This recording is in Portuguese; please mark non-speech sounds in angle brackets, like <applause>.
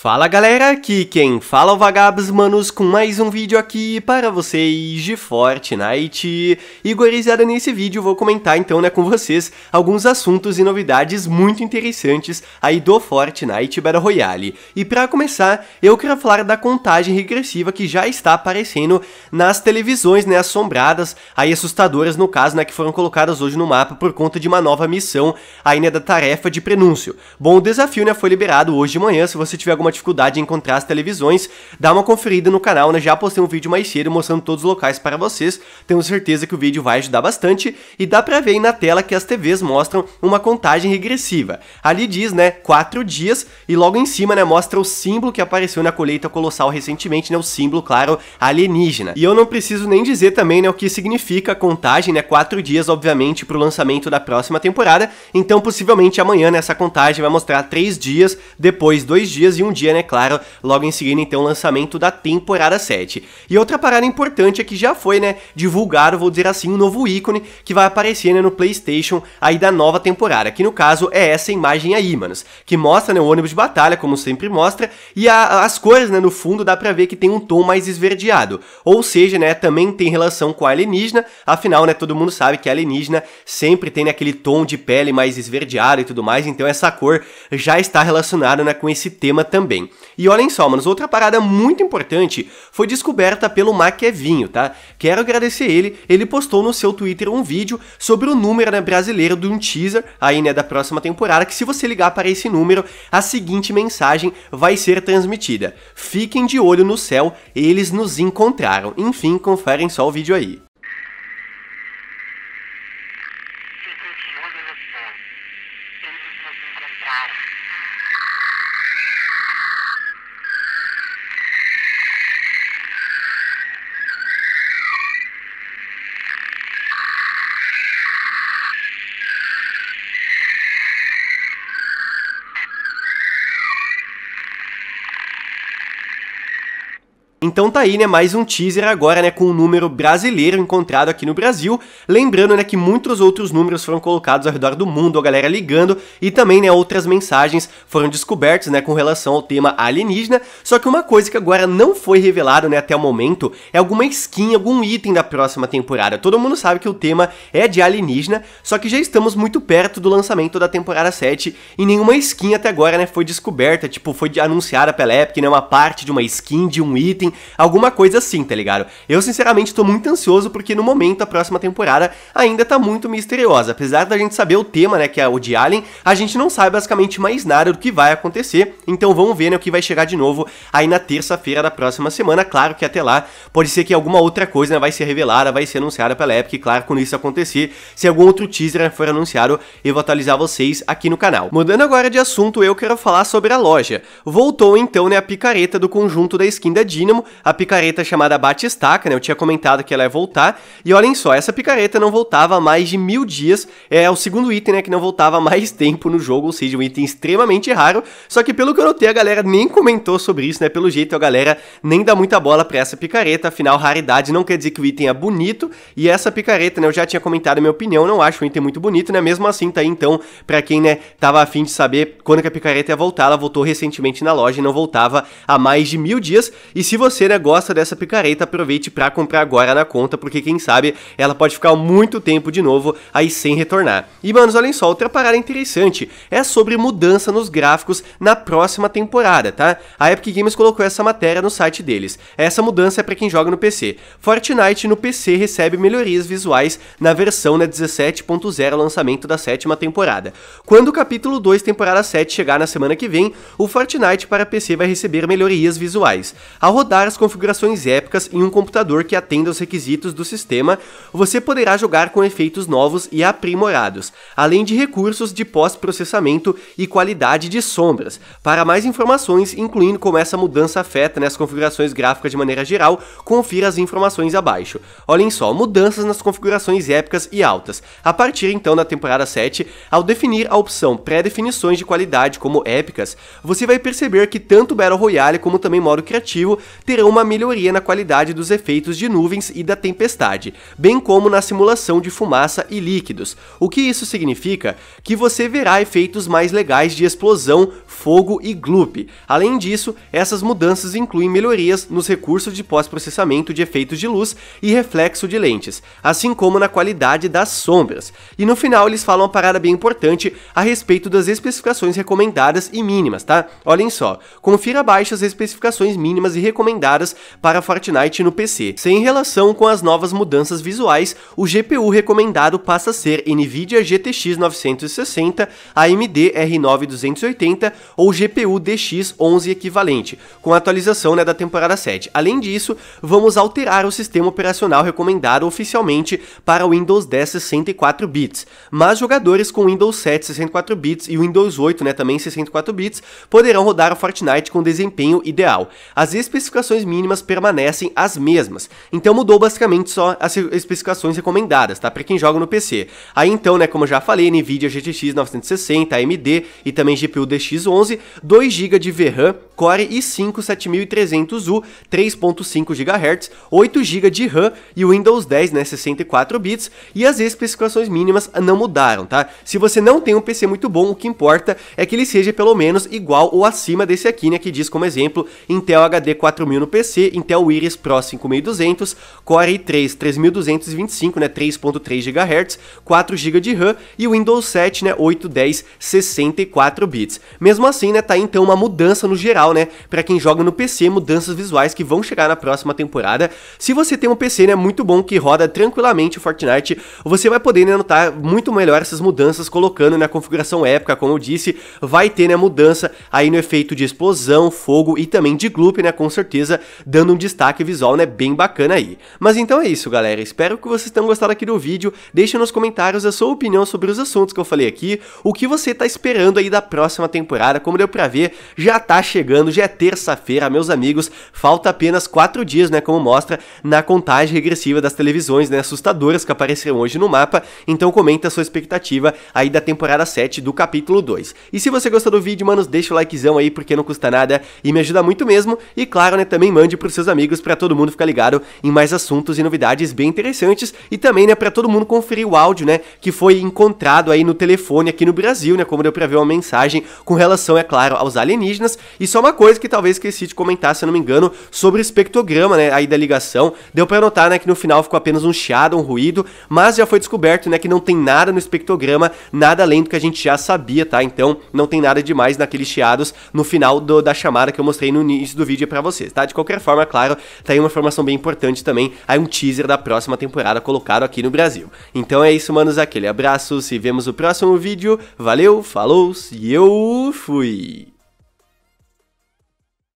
Fala galera, aqui quem fala é o Vagabos Manos com mais um vídeo aqui para vocês de Fortnite. E gorizada, nesse vídeo vou comentar então né, com vocês alguns assuntos e novidades muito interessantes aí do Fortnite Battle Royale. E para começar, eu quero falar da contagem regressiva que já está aparecendo nas televisões né, assombradas, aí assustadoras no caso, né, que foram colocadas hoje no mapa por conta de uma nova missão aí né, da tarefa de prenúncio. Bom, o desafio né, foi liberado hoje de manhã, se você tiver alguma uma dificuldade em encontrar as televisões, dá uma conferida no canal, né? Já postei um vídeo mais cedo mostrando todos os locais para vocês. Tenho certeza que o vídeo vai ajudar bastante e dá para ver aí na tela que as TVs mostram uma contagem regressiva. Ali diz, né, quatro dias e logo em cima, né, mostra o símbolo que apareceu na colheita colossal recentemente, né, o símbolo, claro, alienígena. E eu não preciso nem dizer também, né, o que significa a contagem, né, quatro dias, obviamente, para o lançamento da próxima temporada, então possivelmente amanhã, né, essa contagem vai mostrar três dias, depois dois dias e um dia, né, claro, logo em seguida então o lançamento da temporada 7. E outra parada importante é que já foi, né, divulgado, vou dizer assim, um novo ícone que vai aparecer, né, no PlayStation aí da nova temporada, que no caso é essa imagem aí, manos, que mostra, né, o ônibus de batalha, como sempre mostra, e a, as cores, né, no fundo dá pra ver que tem um tom mais esverdeado, ou seja, né, também tem relação com a alienígena, afinal, né, todo mundo sabe que a alienígena sempre tem né, aquele tom de pele mais esverdeado e tudo mais, então essa cor já está relacionada, né, com esse tema também também. E olhem só, manos, outra parada muito importante foi descoberta pelo Maquevinho, tá? Quero agradecer ele, ele postou no seu Twitter um vídeo sobre o número né, brasileiro de um teaser aí, né, da próxima temporada, que se você ligar para esse número, a seguinte mensagem vai ser transmitida. Fiquem de olho no céu, eles nos encontraram. Enfim, conferem só o vídeo aí. Então tá aí, né, mais um teaser agora, né, com um número brasileiro encontrado aqui no Brasil. Lembrando, né, que muitos outros números foram colocados ao redor do mundo, a galera ligando, e também, né, outras mensagens foram descobertas, né, com relação ao tema alienígena. Só que uma coisa que agora não foi revelado, né, até o momento, é alguma skin, algum item da próxima temporada. Todo mundo sabe que o tema é de alienígena, só que já estamos muito perto do lançamento da temporada 7 e nenhuma skin até agora, né, foi descoberta, tipo, foi anunciada pela Epic, né, uma parte de uma skin, de um item, alguma coisa assim, tá ligado? Eu sinceramente tô muito ansioso porque no momento a próxima temporada ainda tá muito misteriosa. Apesar da gente saber o tema, né, que é o de Alien, a gente não sabe basicamente mais nada do que vai acontecer. Então vamos ver né, o que vai chegar de novo aí na terça-feira da próxima semana. Claro que até lá pode ser que alguma outra coisa né, vai ser revelada, vai ser anunciada pela Epic. Claro, quando isso acontecer, se algum outro teaser né, for anunciado, eu vou atualizar vocês aqui no canal. Mudando agora de assunto, eu quero falar sobre a loja. Voltou então né, a picareta do conjunto da skin da Dynamo, a picareta chamada Batistaca, né? Eu tinha comentado que ela ia voltar. E olhem só, essa picareta não voltava há mais de mil dias. É o segundo item, né? Que não voltava há mais <laughs> tempo no jogo, ou seja, um item extremamente raro. Só que pelo que eu notei, a galera nem comentou sobre isso, né? Pelo jeito, a galera nem dá muita bola pra essa picareta. Afinal, raridade não quer dizer que o item é bonito. E essa picareta, né? Eu já tinha comentado a minha opinião, não acho o item muito bonito, né? Mesmo assim, tá aí então, pra quem, né, tava afim de saber quando que a picareta ia voltar, ela voltou recentemente na loja e não voltava há mais de mil dias. E se você você né, gosta dessa picareta, aproveite para comprar agora na conta, porque quem sabe ela pode ficar muito tempo de novo aí sem retornar. E manos, olhem só, outra parada interessante é sobre mudança nos gráficos na próxima temporada, tá? A Epic Games colocou essa matéria no site deles. Essa mudança é para quem joga no PC. Fortnite no PC recebe melhorias visuais na versão né, 17.0 lançamento da sétima temporada. Quando o capítulo 2, temporada 7 chegar na semana que vem, o Fortnite para PC vai receber melhorias visuais. A rodada as configurações épicas em um computador que atenda aos requisitos do sistema, você poderá jogar com efeitos novos e aprimorados, além de recursos de pós-processamento e qualidade de sombras. Para mais informações, incluindo como essa mudança afeta nas né, as configurações gráficas de maneira geral, confira as informações abaixo. Olhem só, mudanças nas configurações épicas e altas. A partir então da temporada 7, ao definir a opção pré-definições de qualidade como épicas, você vai perceber que tanto Battle Royale como também modo criativo terão uma melhoria na qualidade dos efeitos de nuvens e da tempestade, bem como na simulação de fumaça e líquidos. O que isso significa? Que você verá efeitos mais legais de explosão, fogo e gloop. Além disso, essas mudanças incluem melhorias nos recursos de pós-processamento de efeitos de luz e reflexo de lentes, assim como na qualidade das sombras. E no final eles falam uma parada bem importante a respeito das especificações recomendadas e mínimas, tá? Olhem só, confira abaixo as especificações mínimas e recomendadas recomendadas para Fortnite no PC. Sem relação com as novas mudanças visuais, o GPU recomendado passa a ser NVIDIA GTX 960, AMD R9 280 ou GPU DX 11 equivalente, com atualização né, da temporada 7. Além disso, vamos alterar o sistema operacional recomendado oficialmente para o Windows 10 64 bits, mas jogadores com Windows 7 64 bits e Windows 8 né, também 64 bits poderão rodar o Fortnite com desempenho ideal. As especificações mínimas permanecem as mesmas. Então mudou basicamente só as especificações recomendadas, tá? Para quem joga no PC. Aí então, né, como já falei, Nvidia GTX 960, AMD e também GPU DX11, 2 GB de VRAM, Core i5 7300U, 3.5 GHz, 8 GB de RAM e Windows 10, né, 64 bits, e as especificações mínimas não mudaram, tá? Se você não tem um PC muito bom, o que importa é que ele seja pelo menos igual ou acima desse aqui, né, que diz como exemplo Intel HD 4000 no PC, Intel Iris Pro 5200, Core i3 3225, né, 3.3 GHz, 4 GB de RAM e Windows 7, né, 8, 10, 64 bits. Mesmo assim, né, tá aí, então uma mudança no geral, né, para quem joga no PC, mudanças visuais que vão chegar na próxima temporada. Se você tem um PC, né, muito bom que roda tranquilamente o Fortnite, você vai poder né, notar muito melhor essas mudanças colocando na né, configuração épica, como eu disse, vai ter né, mudança aí no efeito de explosão, fogo e também de gloop, né, com certeza dando um destaque visual, né, bem bacana aí. Mas então é isso, galera. Espero que vocês tenham gostado aqui do vídeo. Deixe nos comentários a sua opinião sobre os assuntos que eu falei aqui, o que você tá esperando aí da próxima temporada. Como deu pra ver, já tá chegando, já é terça-feira, meus amigos. Falta apenas quatro dias, né, como mostra na contagem regressiva das televisões, né, assustadoras que apareceram hoje no mapa. Então comenta a sua expectativa aí da temporada 7 do capítulo 2. E se você gostou do vídeo, manos, deixa o likezão aí porque não custa nada e me ajuda muito mesmo. E claro, né, também também mande para os seus amigos para todo mundo ficar ligado em mais assuntos e novidades bem interessantes e também, né, para todo mundo conferir o áudio, né, que foi encontrado aí no telefone aqui no Brasil, né, como deu para ver uma mensagem com relação, é claro, aos alienígenas. E só uma coisa que talvez esqueci de comentar, se eu não me engano, sobre o espectrograma, né, aí da ligação. Deu para notar, né, que no final ficou apenas um chiado, um ruído, mas já foi descoberto, né, que não tem nada no espectrograma, nada além do que a gente já sabia, tá? Então, não tem nada demais naqueles chiados no final do, da chamada que eu mostrei no início do vídeo para vocês. Tá? tá? De qualquer forma, claro, tá aí uma informação bem importante também. Aí um teaser da próxima temporada colocado aqui no Brasil. Então é isso, manos. Aquele abraço. Se vemos no próximo vídeo. Valeu, falou e eu fui!